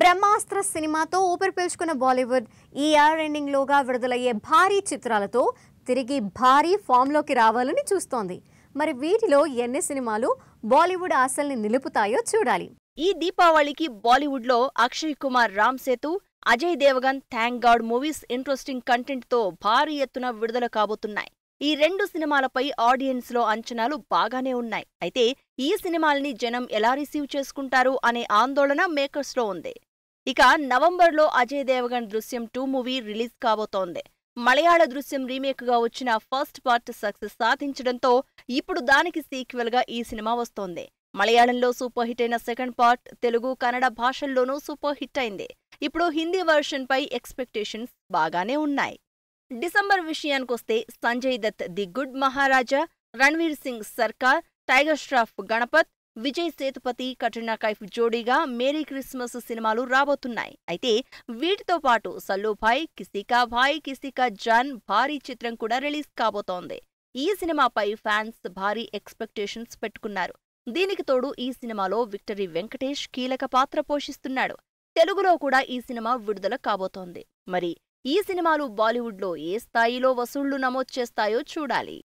బ్రహ్మాస్త్ర సినిమాతో ఊపిరి పీల్చుకున్న బాలీవుడ్ ఈ ఆర్ ఎండింగ్ లోగా విడుదలయ్యే భారీ చిత్రాలతో తిరిగి భారీ ఫామ్లోకి రావాలని చూస్తోంది మరి వీటిలో ఎన్ని సినిమాలు బాలీవుడ్ ఆశల్ని నిలుపుతాయో చూడాలి ఈ దీపావళికి బాలీవుడ్ లో Akshay Kumar Ram Setu Ajay Devgn thank God movies interesting content తో భారీ ఎత్తున విడుదల కాబోతున్నాయి ఈ రెండు సినిమాలపై ఆడియన్స్ లో అంచనాలు బాగానే ఉన్నాయి అయితే ఈ సినిమాల్ని జనం ఎలా రిసీవ్ చేసుకుంటారు అనే ఆందోళన మేకర్స్ లో ఉంది ఇక నవంబర్లో అజయ్ దేవగన్ దృశ్యం టూ మూవీ రిలీజ్ కాబోతోంది మలయాళ దృశ్యం రీమేక్ గా వచ్చిన ఫస్ట్ పార్ట్ సక్సెస్ సాధించడంతో ఇప్పుడు దానికి సీక్వెల్ గా ఈ సినిమా వస్తోంది మలయాళంలో సూపర్ హిట్ అయిన సెకండ్ పార్ట్ తెలుగు కన్నడ భాషల్లోనూ సూపర్ హిట్ అయింది ఇప్పుడు హిందీ వెర్షన్ పై ఎక్స్పెక్టేషన్స్ బాగానే ఉన్నాయి డిసెంబర్ విషయానికొస్తే Sanjay Dutt the good Maharaja Ranveer Singh Sarkar Tiger Shroff Ganapath Vijay Sethupathi Katrina Kaif జోడీగా మేరీ క్రిస్మస్ సినిమాలు రాబోతున్నాయి అయితే వీటితో పాటు సల్లూభాయ్ కిసికా భాయ్ కిసికా జాన్ భారీ చిత్రం కూడా రిలీజ్ కాబోతోంది ఈ సినిమాపై ఫ్యాన్స్ భారీ ఎక్స్పెక్టేషన్స్ పెట్టుకున్నారు దీనికి తోడు ఈ సినిమాలో విక్టరీ వెంకటేష్ కీలక పాత్ర పోషిస్తున్నాడు తెలుగులో కూడా ఈ సినిమా విడుదల కాబోతోంది మరి ఈ సినిమాలు బాలీవుడ్లో ఏ స్థాయిలో వసూళ్లు నమోదు చేస్తాయో చూడాలి